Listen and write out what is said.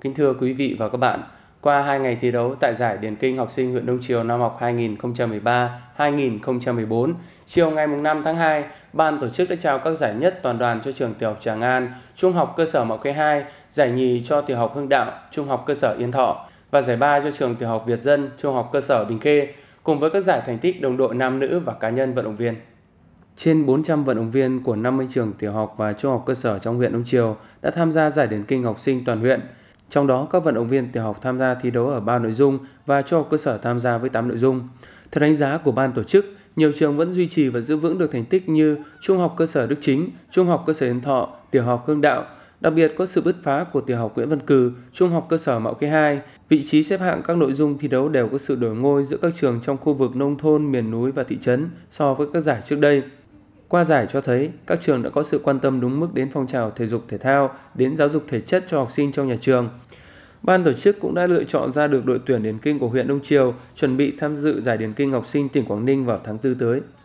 Kính thưa quý vị và các bạn, qua 2 ngày thi đấu tại giải điền kinh học sinh huyện Đông Triều năm học 2013-2014, chiều ngày 5 tháng 2, ban tổ chức đã trao các giải nhất toàn đoàn cho trường tiểu học Tràng An, trung học cơ sở Mậu Cây 2, giải nhì cho tiểu học Hưng Đạo, trung học cơ sở Yên Thọ và giải ba cho trường tiểu học Việt Dân, trung học cơ sở Bình Khê, cùng với các giải thành tích đồng đội nam nữ và cá nhân vận động viên. Trên 400 vận động viên của 50 trường tiểu học và trung học cơ sở trong huyện Đông Triều đã tham gia giải điền kinh học sinh toàn huyện – trong đó, các vận động viên tiểu học tham gia thi đấu ở 3 nội dung và cho cơ sở tham gia với 8 nội dung. Theo đánh giá của ban tổ chức, nhiều trường vẫn duy trì và giữ vững được thành tích như Trung học cơ sở Đức Chính, Trung học cơ sở Yên Thọ, Tiểu học Hương Đạo, đặc biệt có sự bứt phá của Tiểu học Nguyễn Văn Cử, Trung học cơ sở Mạo kế 2. Vị trí xếp hạng các nội dung thi đấu đều có sự đổi ngôi giữa các trường trong khu vực nông thôn, miền núi và thị trấn so với các giải trước đây. Qua giải cho thấy, các trường đã có sự quan tâm đúng mức đến phong trào thể dục thể thao, đến giáo dục thể chất cho học sinh trong nhà trường. Ban tổ chức cũng đã lựa chọn ra được đội tuyển điền kinh của huyện Đông Triều, chuẩn bị tham dự giải điền kinh học sinh tỉnh Quảng Ninh vào tháng 4 tới.